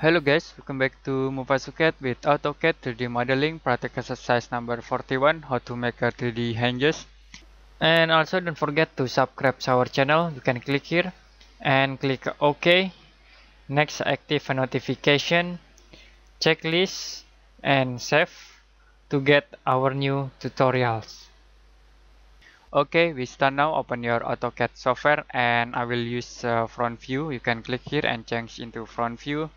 Hello guys, welcome back to Movasuket with AutoCAD 3D modeling practice exercise number 41 how to make a 3D hinges and also don't forget to subscribe to our channel you can click here and click OK next active a notification checklist and save to get our new tutorials okay we start now open your AutoCAD software and I will use uh, front view you can click here and change into front view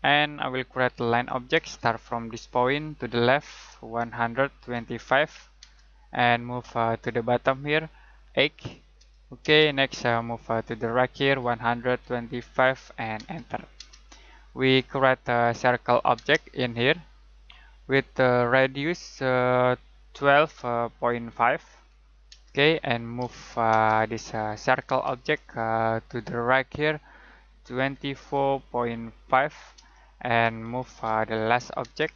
and I will create a line object start from this point to the left 125 and move uh, to the bottom here 8 okay next uh, move uh, to the right here 125 and enter we create a circle object in here with the radius 12.5 uh, uh, okay and move uh, this circle object to the right here 24.5 and move uh, the last object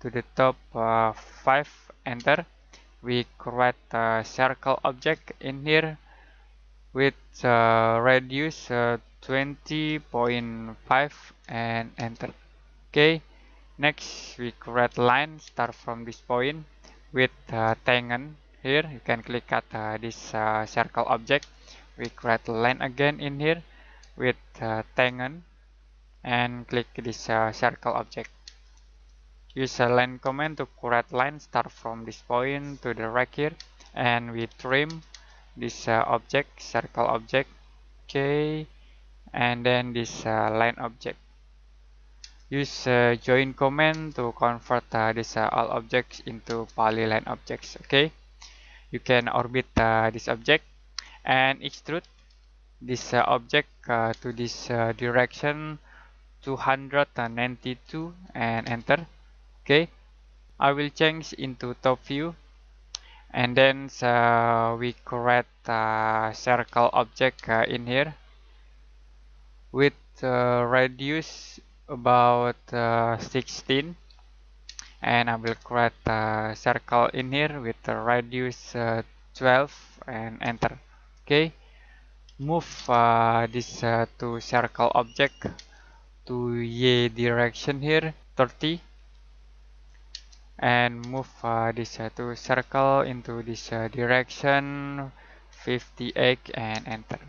to the top uh, 5 enter we create a circle object in here with uh, radius uh, 20.5 and enter okay next we create line start from this point with uh, tangent here you can click at uh, this circle object we create line again in here with tangent and click this uh, circle object. Use a line command to create line start from this point to the right here and we trim this uh, object circle object okay and then this uh, line object use uh, join command to convert uh, this uh, all objects into polyline objects okay you can orbit uh, this object and extrude this uh, object to this direction 292 and enter okay I will change into top view and then uh, we create a circle object uh, in here with uh, radius about uh, 16 and I will create a circle in here with a radius uh, 12 and enter okay move this to circle object to y direction here 30 and move uh, this uh, to circle into this uh, direction 58 and enter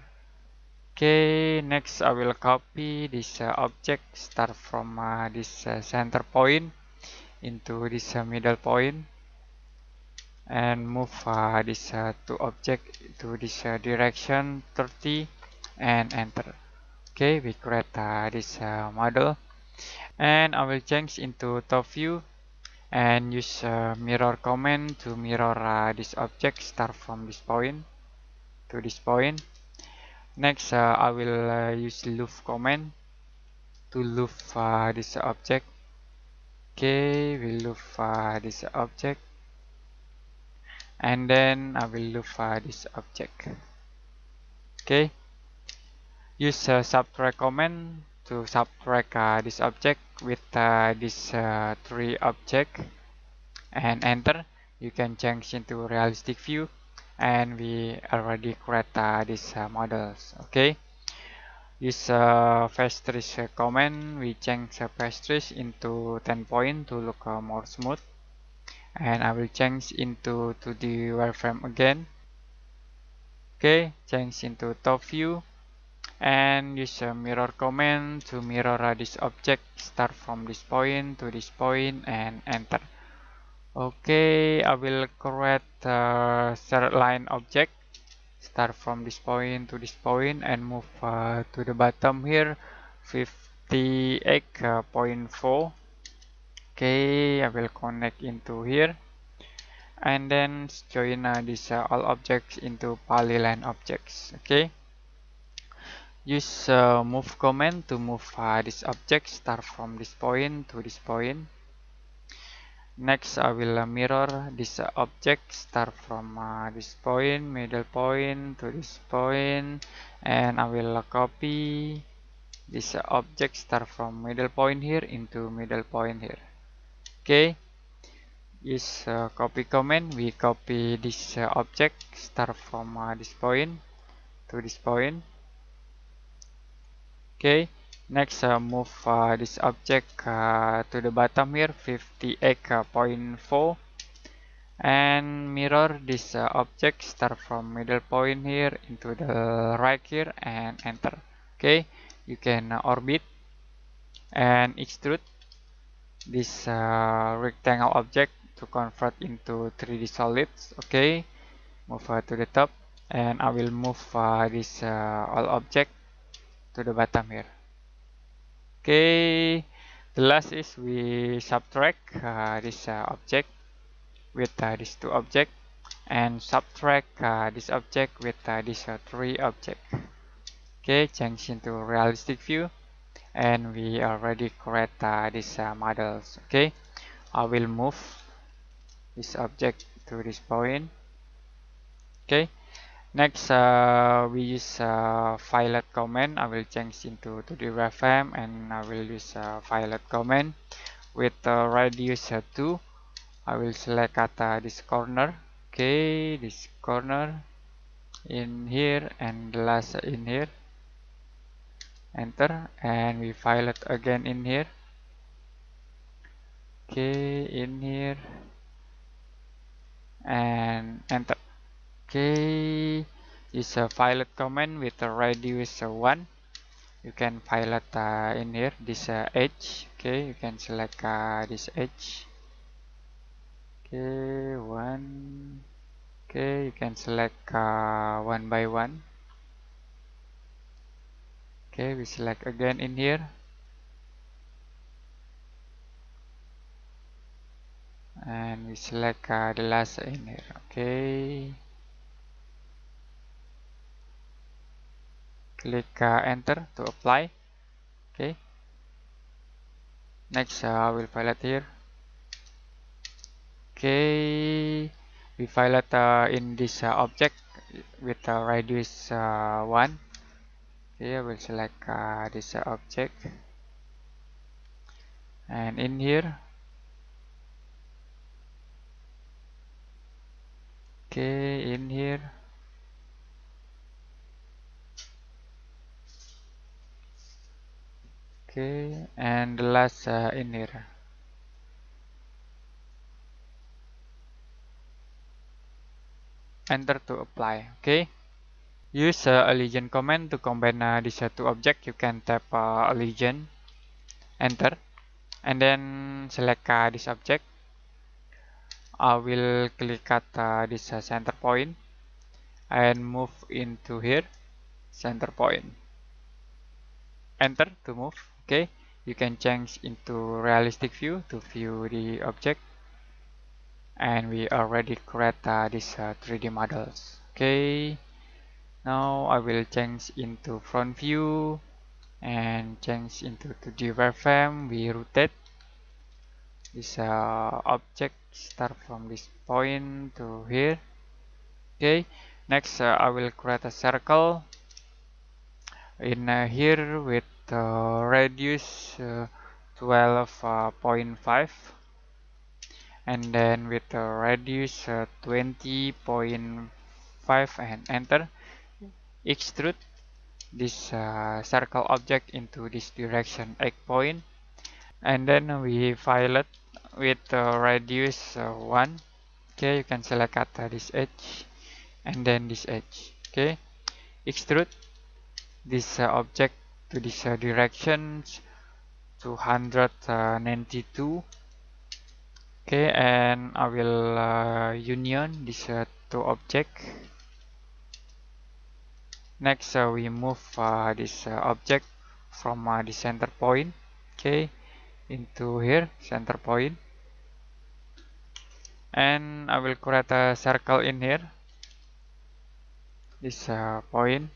okay next I will copy this uh, object start from uh, this uh, center point into this uh, middle point and move uh, this uh, to object to this uh, direction 30 and enter okay we create uh, this uh, model and I will change into top view and use uh, mirror command to mirror uh, this object start from this point to this point next uh, I will uh, use loop command to loop this object okay we loop this object and then I will loop this object okay use a subtract command to subtract uh, this object with uh, this uh, three object and enter you can change into realistic view and we already create uh, these uh, models okay use uh, face trace command we change the face trace into 10 point to look uh, more smooth and I will change into to the wireframe again okay change into top view and use a mirror command to mirror this object start from this point to this point and enter okay I will create a third line object start from this point to this point and move uh, to the bottom here 58.4 okay I will connect into here and then join uh, uh, all objects into polyline objects okay Use uh, move command to move uh, this object start from this point to this point. Next, I will uh, mirror this uh, object start from uh, this point, middle point to this point, and I will copy this object start from middle point here into middle point here. Okay is uh, copy command we copy this uh, object start from uh, this point to this point okay next uh, move uh, this object uh, to the bottom here 58.4 and mirror this uh, object start from middle point here into the right here and enter okay you can orbit and extrude this uh, rectangle object to convert into 3d solids okay move uh, to the top and I will move this all object to the bottom here okay the last is we subtract uh, this uh, object with uh, these two object and subtract uh, this object with uh, this uh, three object okay change into realistic view and we already create these models okay I will move this object to this point okay next uh, we use uh, violet comment I will change into 2D reframe and I will use uh, violet comment with uh, radius 2 I will select at uh, this corner okay this corner in here and the last in here enter and we violet again in here okay in here and enter okay it's a pilot command with a radius uh, one you can pilot uh, in here this uh, edge okay you can select uh, this edge okay one okay you can select uh, one by one okay we select again in here and we select uh, the last in here okay Klik uh, enter to apply. Okay. Next, uh, will file it here. Okay, we file it uh, eh, in this uh, object with a radius 1. Okay, I will select this object. And in here, okay, in here, okay and the last uh, in here enter to apply okay use uh, a legend command to combine uh, these uh, two objects you can tap uh, a legend enter and then select uh, this object I will click at uh, this uh, center point and move into here center point enter to move okay you can change into realistic view to view the object and we already create uh, this uh, 3d models okay now I will change into front view and change into 2D wireframe we rotate this uh, object start from this point to here okay next uh, I will create a circle in uh, here with the radius 12.5 uh, uh, and then with the uh, radius 20.5 and enter extrude this uh, circle object into this direction 8 point and then we fillet with uh, radius uh, 1 okay you can select at this edge and then this edge okay extrude this object to this uh, direction 292 okay and I will uh, union this uh, two object next uh, we move uh, this uh, object from uh, the center point okay into here center point and I will create a circle in here this uh, point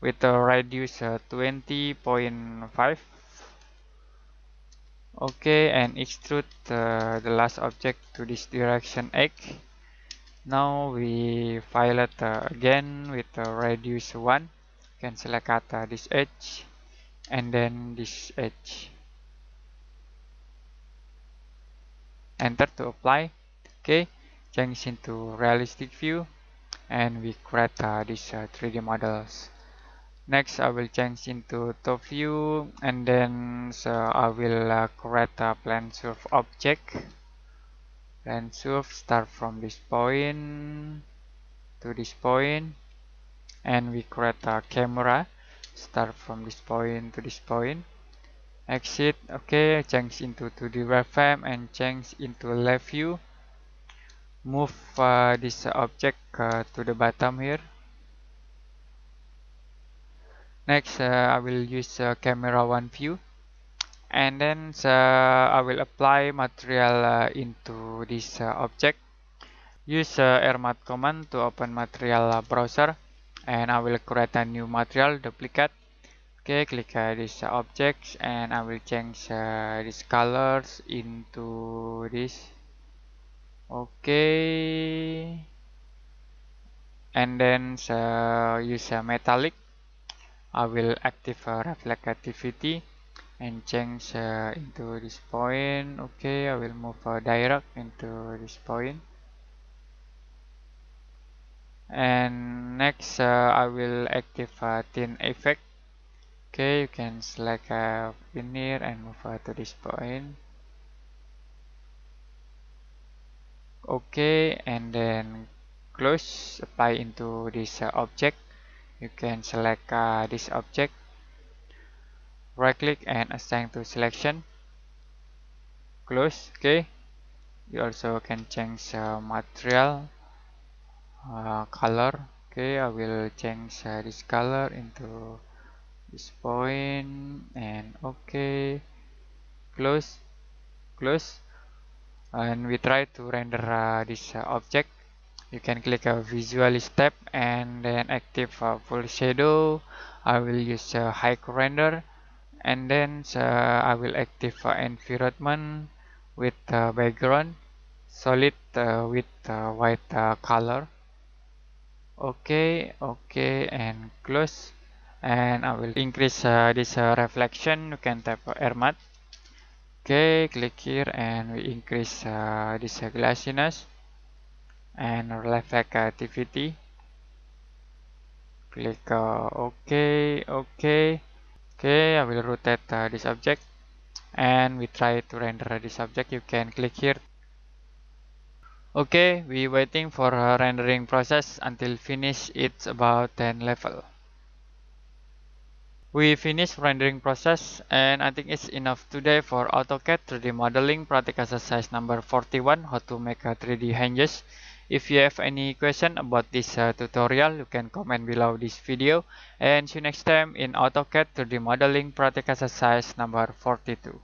with a radius uh, 20.5 okay and extrude uh, the last object to this direction x now we fillet uh, again with a radius 1 you can select at uh, this edge and then this edge enter to apply okay change into realistic view and we create uh, these uh, 3d models next I will change into top view and then so I will uh, create a plan surf object Plan surf start from this point to this point and we create a camera start from this point to this point exit okay change into 2d webcam and change into left view move uh, this object uh, to the bottom here next uh, I will use uh, camera one view and then uh, I will apply material into this object use uh, airmat command to open material browser and I will create a new material duplicate okay click uh, this uh, objects and I will change uh, these colors into this okay and then uh, use uh, metallic I will active uh, reflectivity and change uh, into this point okay I will move uh, direct into this point and next uh, I will active uh, thin effect okay you can select uh, in here and move uh, to this point okay and then close apply into this uh, object you can select uh, this object right click and assign to selection close okay you also can change uh, material uh, color okay I will change uh, this color into this point and okay close close and we try to render uh, this uh, object you can click a visual step and then active full shadow I will use a high render and then uh, I will active environment with background solid uh, with white uh, color okay okay and close and I will increase uh, this uh, reflection you can tap uh, air mat okay click here and we increase this glassiness and left back activity click uh, ok ok okay i will rotate uh, this object and we try to render this object you can click here okay we waiting for a rendering process until finish it's about 10 level we finished rendering process and I think it's enough today for AutoCAD 3D modeling practice exercise number 41 how to make a uh, 3D hinges if you have any question about this uh, tutorial you can comment below this video and see you next time in AutoCAD 3D modeling practice exercise number 42